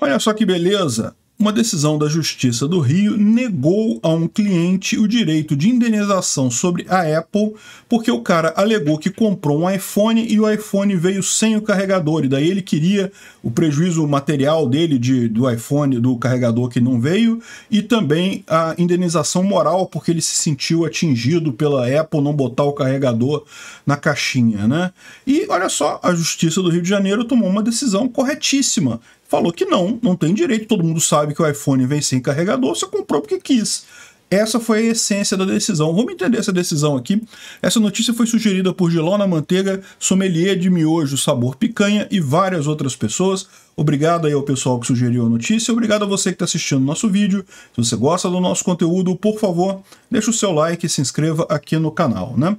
Olha só que beleza! Uma decisão da Justiça do Rio negou a um cliente o direito de indenização sobre a Apple porque o cara alegou que comprou um iPhone e o iPhone veio sem o carregador, e daí ele queria o prejuízo material dele de, do iPhone, do carregador que não veio, e também a indenização moral porque ele se sentiu atingido pela Apple não botar o carregador na caixinha, né? E olha só, a Justiça do Rio de Janeiro tomou uma decisão corretíssima falou que não, não tem direito, todo mundo sabe que o iPhone vem sem carregador, você comprou porque quis. Essa foi a essência da decisão. Vamos entender essa decisão aqui. Essa notícia foi sugerida por Gilona Manteiga, sommelier de miojo sabor picanha e várias outras pessoas. Obrigado aí ao pessoal que sugeriu a notícia, obrigado a você que está assistindo nosso vídeo. Se você gosta do nosso conteúdo, por favor, deixe o seu like e se inscreva aqui no canal, né?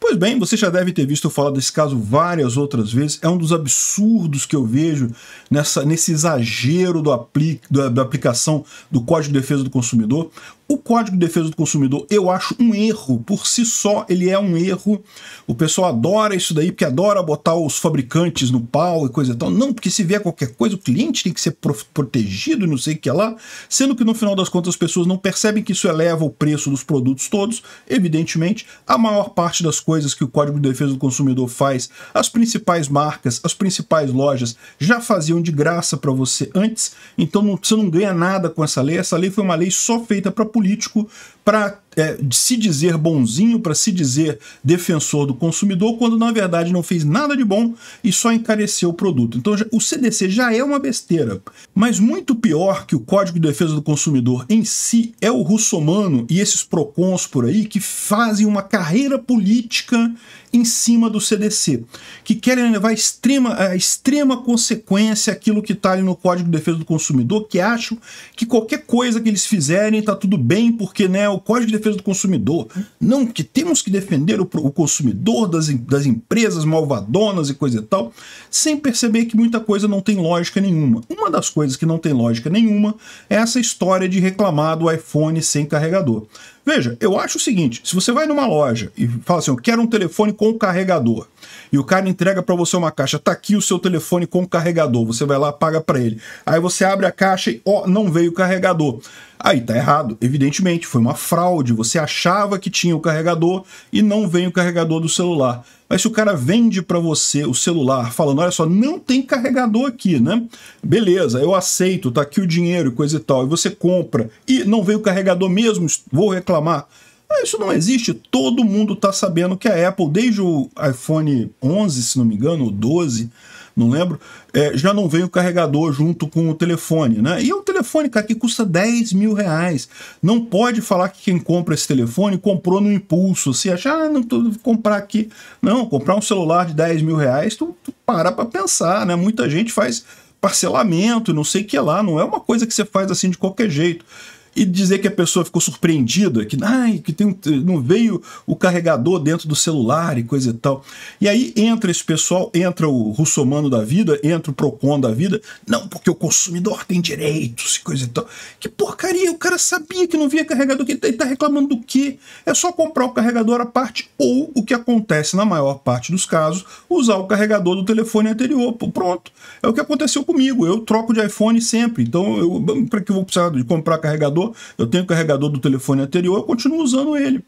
Pois bem, você já deve ter visto eu falar desse caso várias outras vezes. É um dos absurdos que eu vejo nessa, nesse exagero do apli da, da aplicação do Código de Defesa do Consumidor. O Código de Defesa do Consumidor eu acho um erro, por si só ele é um erro. O pessoal adora isso daí, porque adora botar os fabricantes no pau e coisa e tal. Não, porque se vier qualquer qualquer coisa, o cliente tem que ser protegido, não sei o que lá, sendo que no final das contas as pessoas não percebem que isso eleva o preço dos produtos todos. Evidentemente, a maior parte das coisas que o Código de Defesa do Consumidor faz, as principais marcas, as principais lojas já faziam de graça para você antes, então não, você não ganha nada com essa lei. Essa lei foi uma lei só feita para político, para é, se dizer bonzinho, para se dizer defensor do consumidor, quando na verdade não fez nada de bom e só encareceu o produto. Então o CDC já é uma besteira. Mas muito pior que o Código de Defesa do Consumidor em si é o russomano e esses PROCONs por aí que fazem uma carreira política em cima do CDC, que querem levar a extrema, a extrema consequência aquilo que está ali no Código de Defesa do Consumidor, que acham que qualquer coisa que eles fizerem está tudo bem, porque né, o Código de Defesa do Consumidor. Não, que temos que defender o, o consumidor das, das empresas malvadonas e coisa e tal, sem perceber que muita coisa não tem lógica nenhuma. Uma das coisas que não tem lógica nenhuma é essa história de reclamar do iPhone sem carregador. Veja, eu acho o seguinte: se você vai numa loja e fala assim, eu quero um telefone com carregador, e o cara entrega para você uma caixa, tá aqui o seu telefone com carregador, você vai lá, paga para ele. Aí você abre a caixa e, ó, não veio o carregador. Aí tá errado, evidentemente, foi uma fraude. Você achava que tinha o carregador e não veio o carregador do celular. Mas se o cara vende para você o celular falando, olha só, não tem carregador aqui, né? Beleza, eu aceito, tá aqui o dinheiro e coisa e tal. E você compra e não veio o carregador mesmo, vou reclamar reclamar. Ah, isso não existe, todo mundo está sabendo que a Apple, desde o iPhone 11, se não me engano, ou 12, não lembro, é, já não veio o carregador junto com o telefone, né? E é um telefone, cara, que custa 10 mil reais. Não pode falar que quem compra esse telefone comprou no impulso, se achar, ah, não tô comprar aqui. Não, comprar um celular de 10 mil reais, tu, tu para para pensar, né? Muita gente faz parcelamento, não sei o que lá, não é uma coisa que você faz assim de qualquer jeito e dizer que a pessoa ficou surpreendida, que, ai, que tem, não veio o carregador dentro do celular e coisa e tal. E aí entra esse pessoal, entra o russomano da vida, entra o Procon da vida, não, porque o consumidor tem direitos e coisa e tal. Que porcaria, o cara sabia que não via carregador, que ele está reclamando do quê? É só comprar o carregador à parte ou o que acontece na maior parte dos casos, usar o carregador do telefone anterior. Pronto, é o que aconteceu comigo. Eu troco de iPhone sempre, então para que eu vou precisar de comprar carregador? eu tenho o carregador do telefone anterior, eu continuo usando ele.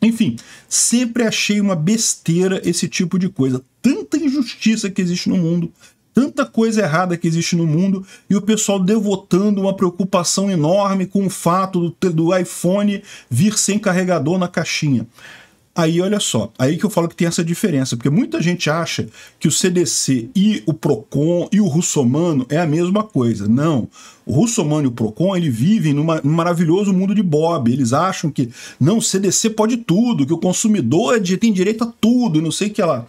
Enfim, sempre achei uma besteira esse tipo de coisa. Tanta injustiça que existe no mundo, tanta coisa errada que existe no mundo e o pessoal devotando uma preocupação enorme com o fato do, do iPhone vir sem carregador na caixinha. Aí, olha só, aí que eu falo que tem essa diferença, porque muita gente acha que o CDC e o PROCON e o russomano é a mesma coisa. Não. O russomano e o PROCON, ele vivem numa, num maravilhoso mundo de Bob. Eles acham que, não, o CDC pode tudo, que o consumidor é tem direito a tudo, não sei o que lá.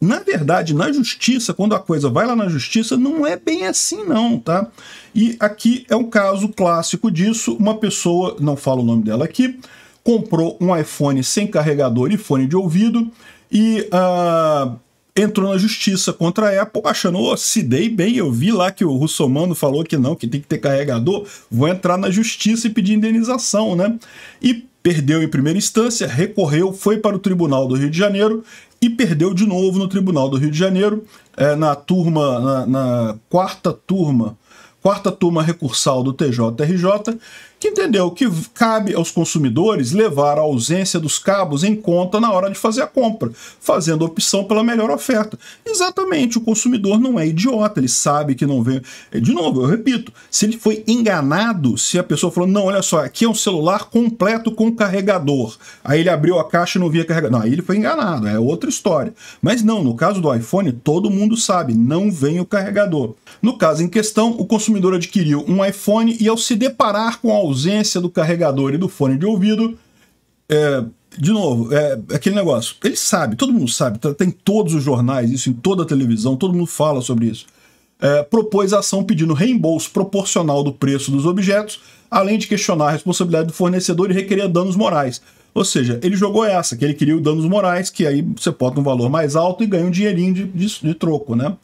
Na verdade, na justiça, quando a coisa vai lá na justiça, não é bem assim, não, tá? E aqui é um caso clássico disso. Uma pessoa, não falo o nome dela aqui, comprou um iPhone sem carregador e fone de ouvido e uh, entrou na justiça contra a Apple, achando, oh, se dei bem, eu vi lá que o Russomano falou que não, que tem que ter carregador, vou entrar na justiça e pedir indenização, né? E perdeu em primeira instância, recorreu, foi para o Tribunal do Rio de Janeiro e perdeu de novo no Tribunal do Rio de Janeiro, é, na turma, na, na quarta turma, quarta turma recursal do TJRJ, que entendeu que cabe aos consumidores levar a ausência dos cabos em conta na hora de fazer a compra, fazendo opção pela melhor oferta. Exatamente, o consumidor não é idiota, ele sabe que não vem. É, de novo, eu repito, se ele foi enganado, se a pessoa falou, não, olha só, aqui é um celular completo com carregador, aí ele abriu a caixa e não via carregador. Não, aí ele foi enganado, é outra história. Mas não, no caso do iPhone, todo mundo sabe, não vem o carregador. No caso em questão, o consumidor adquiriu um iPhone e ao se deparar com a ausência ausência do carregador e do fone de ouvido, é, de novo, é, é aquele negócio. Ele sabe, todo mundo sabe, tá, tem todos os jornais, isso em toda a televisão, todo mundo fala sobre isso. É, propôs ação pedindo reembolso proporcional do preço dos objetos, além de questionar a responsabilidade do fornecedor e requerer danos morais. Ou seja, ele jogou essa, que ele queria o danos morais, que aí você bota um valor mais alto e ganha um dinheirinho de, de, de troco, né?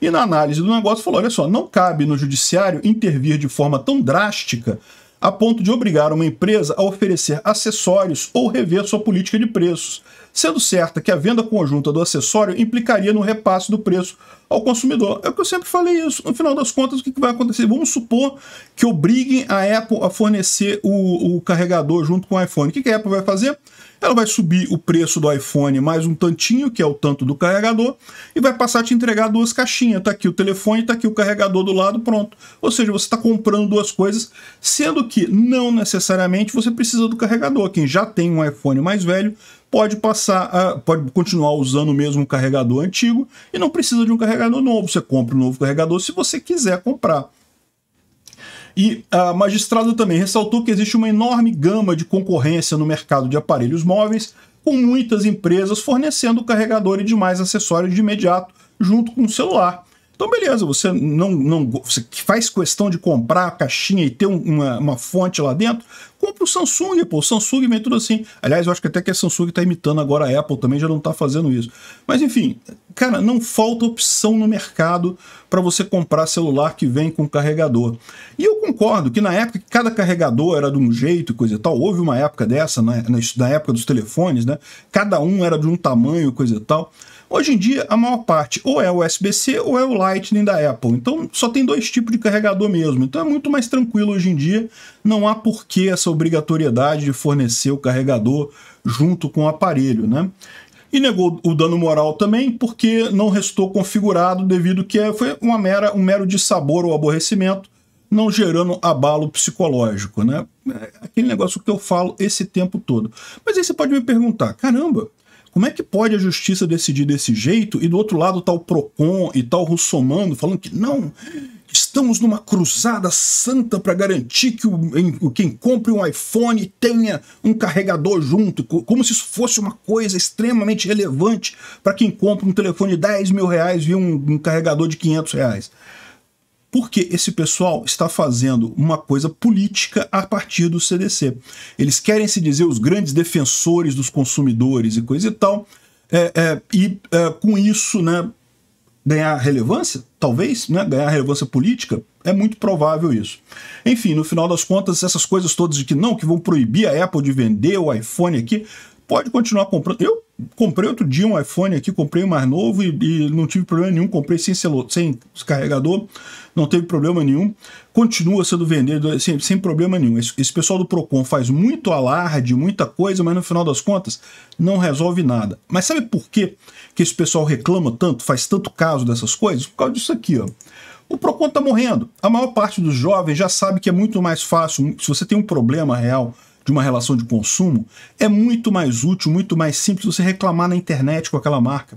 E na análise do negócio falou: olha só, não cabe no judiciário intervir de forma tão drástica a ponto de obrigar uma empresa a oferecer acessórios ou rever sua política de preços, sendo certa que a venda conjunta do acessório implicaria no repasse do preço ao consumidor. É o que eu sempre falei isso. No final das contas, o que vai acontecer? Vamos supor que obriguem a Apple a fornecer o, o carregador junto com o iPhone. O que a Apple vai fazer? ela vai subir o preço do iPhone mais um tantinho, que é o tanto do carregador, e vai passar a te entregar duas caixinhas. Tá aqui o telefone, tá aqui o carregador do lado, pronto. Ou seja, você está comprando duas coisas, sendo que não necessariamente você precisa do carregador. Quem já tem um iPhone mais velho pode passar, a, pode continuar usando o mesmo carregador antigo e não precisa de um carregador novo. Você compra um novo carregador se você quiser comprar. E a magistrada também ressaltou que existe uma enorme gama de concorrência no mercado de aparelhos móveis, com muitas empresas fornecendo carregador e demais acessórios de imediato junto com o celular. Então, beleza, você não, não você faz questão de comprar a caixinha e ter uma, uma fonte lá dentro, compra o Samsung, pô. O Samsung vem tudo assim. Aliás, eu acho que até que a Samsung está imitando agora a Apple também, já não está fazendo isso. Mas enfim, cara, não falta opção no mercado para você comprar celular que vem com carregador. E eu concordo que na época que cada carregador era de um jeito e coisa e tal, houve uma época dessa, na, na, na época dos telefones, né? Cada um era de um tamanho e coisa e tal. Hoje em dia, a maior parte ou é o USB-C ou é o Lightning da Apple. Então, só tem dois tipos de carregador mesmo. Então, é muito mais tranquilo hoje em dia. Não há por que essa obrigatoriedade de fornecer o carregador junto com o aparelho, né? E negou o dano moral também, porque não restou configurado devido que foi uma mera, um mero dissabor ou aborrecimento, não gerando abalo psicológico, né? É, aquele negócio que eu falo esse tempo todo. Mas aí você pode me perguntar, caramba, como é que pode a justiça decidir desse jeito e do outro lado tá o Procon e tal tá Russomando falando que não, estamos numa cruzada santa para garantir que o, quem compre um iPhone tenha um carregador junto, como se isso fosse uma coisa extremamente relevante para quem compra um telefone de 10 mil reais e um, um carregador de 500 reais. Porque esse pessoal está fazendo uma coisa política a partir do CDC. Eles querem se dizer os grandes defensores dos consumidores e coisa e tal, é, é, e é, com isso, né, ganhar relevância, talvez, né, ganhar relevância política, é muito provável isso. Enfim, no final das contas, essas coisas todas de que não, que vão proibir a Apple de vender o iPhone aqui, pode continuar comprando. Eu comprei outro dia um iPhone aqui, comprei um mais novo e, e, não tive problema nenhum, comprei sem, celu sem carregador, não teve problema nenhum, continua sendo vendido eh, sem, sem problema nenhum. Esse, esse, pessoal do Procon faz muito alarde, muita coisa, mas no final das contas não resolve nada. Mas sabe por que que esse pessoal reclama tanto, faz tanto caso dessas coisas? Por causa disso aqui, ó. O Procon está morrendo. A maior parte dos jovens já sabe que é muito mais fácil, se você tem um problema real, de uma relação de consumo, é muito mais útil, muito mais simples você reclamar na internet com aquela marca.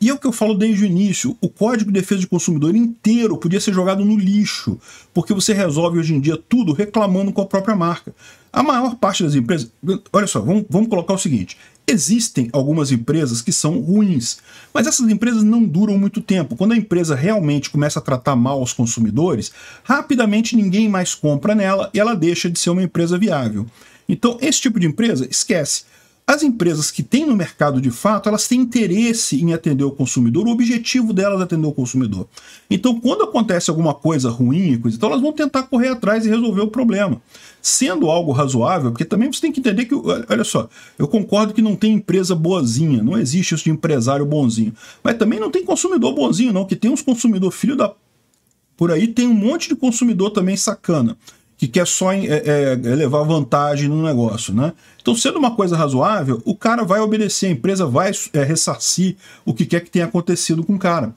E é o que eu falo desde o início: o Código de Defesa do Consumidor inteiro podia ser jogado no lixo, porque você resolve hoje em dia tudo reclamando com a própria marca. A maior parte das empresas. Olha só, vamos, vamos colocar o seguinte: Existem algumas empresas que são ruins, mas essas empresas não duram muito tempo. Quando a empresa realmente começa a tratar mal os consumidores, rapidamente ninguém mais compra nela e ela deixa de ser uma empresa viável. Então, esse tipo de empresa, esquece. As empresas que têm no mercado de fato, elas têm interesse em atender o consumidor, o objetivo delas é atender o consumidor. Então, quando acontece alguma coisa ruim, coisa, então elas vão tentar correr atrás e resolver o problema. Sendo algo razoável, porque também você tem que entender que, olha só, eu concordo que não tem empresa boazinha, não existe isso de empresário bonzinho. Mas também não tem consumidor bonzinho, não, que tem uns consumidor filho da. Por aí tem um monte de consumidor também sacana que quer só é, é, levar vantagem no negócio, né? Então, sendo uma coisa razoável, o cara vai obedecer, a empresa vai é, ressarcir o que quer que tenha acontecido com o cara.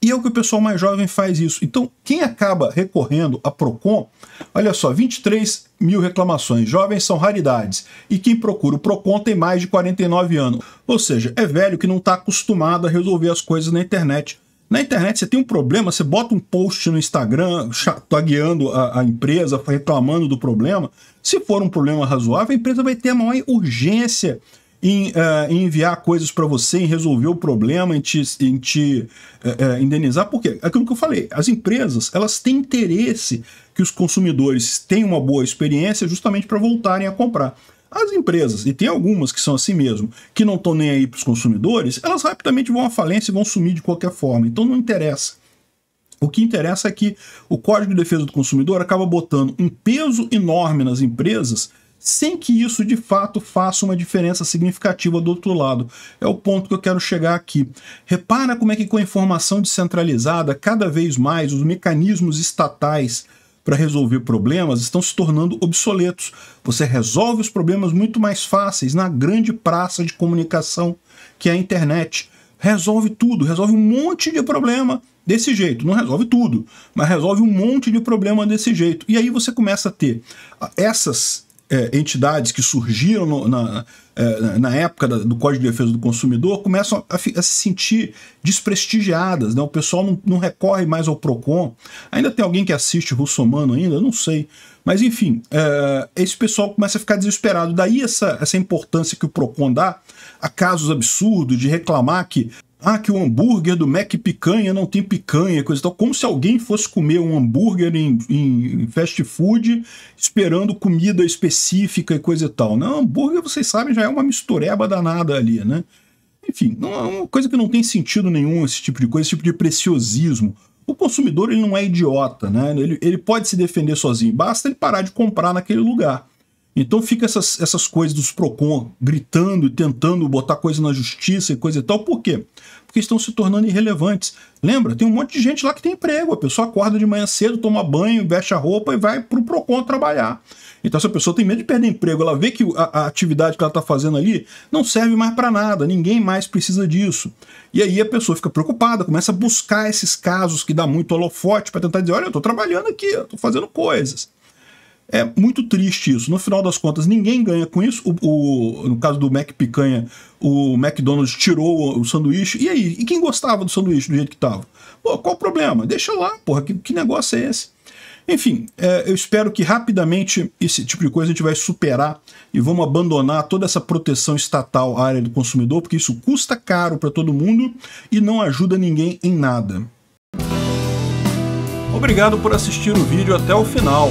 E é o que o pessoal mais jovem faz isso. Então, quem acaba recorrendo à PROCON, olha só, 23 mil reclamações. Jovens são raridades. E quem procura o PROCON tem mais de 49 anos. Ou seja, é velho que não está acostumado a resolver as coisas na internet na internet você tem um problema, você bota um post no Instagram tagueando a, a, empresa, reclamando do problema. Se for um problema razoável, a empresa vai ter a maior urgência em, uh, em enviar coisas para você, em resolver o problema, em te, em te uh, uh, indenizar. Por quê? Aquilo que eu falei, as empresas elas têm interesse que os consumidores tenham uma boa experiência justamente para voltarem a comprar. As empresas, e tem algumas que são assim mesmo, que não estão nem aí para os consumidores, elas rapidamente vão à falência e vão sumir de qualquer forma. Então não interessa. O que interessa é que o Código de Defesa do Consumidor acaba botando um peso enorme nas empresas sem que isso de fato faça uma diferença significativa do outro lado. É o ponto que eu quero chegar aqui. Repara como é que com a informação descentralizada, cada vez mais os mecanismos estatais para resolver problemas estão se tornando obsoletos. Você resolve os problemas muito mais fáceis na grande praça de comunicação que é a internet. Resolve tudo, resolve um monte de problema desse jeito. Não resolve tudo, mas resolve um monte de problema desse jeito. E aí você começa a ter essas é, entidades que surgiram no, na, é, na época da, do Código de Defesa do Consumidor começam a, a se sentir desprestigiadas. Né? O pessoal não, não, recorre mais ao PROCON. Ainda tem alguém que assiste russomano ainda? Eu não sei. Mas, enfim, é, esse pessoal começa a ficar desesperado. Daí essa, essa importância que o PROCON dá a casos absurdos de reclamar que ah, que o hambúrguer do Mac Picanha não tem picanha, coisa e tal. Como se alguém fosse comer um hambúrguer em, em fast food esperando comida específica e coisa e tal. Não, hambúrguer, vocês sabem, já é uma mistureba danada ali, né? Enfim, não é uma coisa que não tem sentido nenhum esse tipo de coisa, esse tipo de preciosismo. O consumidor ele não é idiota, né? Ele, ele pode se defender sozinho, basta ele parar de comprar naquele lugar. Então fica essas, essas coisas dos PROCON gritando e tentando botar coisa na justiça e coisa e tal. Por quê? Porque estão se tornando irrelevantes. Lembra? Tem um monte de gente lá que tem emprego. A pessoa acorda de manhã cedo, toma banho, veste a roupa e vai pro PROCON trabalhar. Então essa pessoa tem medo de perder emprego. Ela vê que a, a atividade que ela está fazendo ali não serve mais para nada. Ninguém mais precisa disso. E aí a pessoa fica preocupada, começa a buscar esses casos que dá muito holofote para tentar dizer, olha, eu estou trabalhando aqui, eu estou fazendo coisas. É muito triste isso. No final das contas, ninguém ganha com isso. O, o no caso do Mac Picanha, o McDonald's tirou o, o, sanduíche. E aí? E quem gostava do sanduíche do jeito que estava? Pô, qual o problema? Deixa lá, porra. Que, que negócio é esse? Enfim, é, eu espero que rapidamente esse tipo de coisa a gente vai superar e vamos abandonar toda essa proteção estatal à área do consumidor, porque isso custa caro para todo mundo e não ajuda ninguém em nada. Obrigado por assistir o vídeo até o final.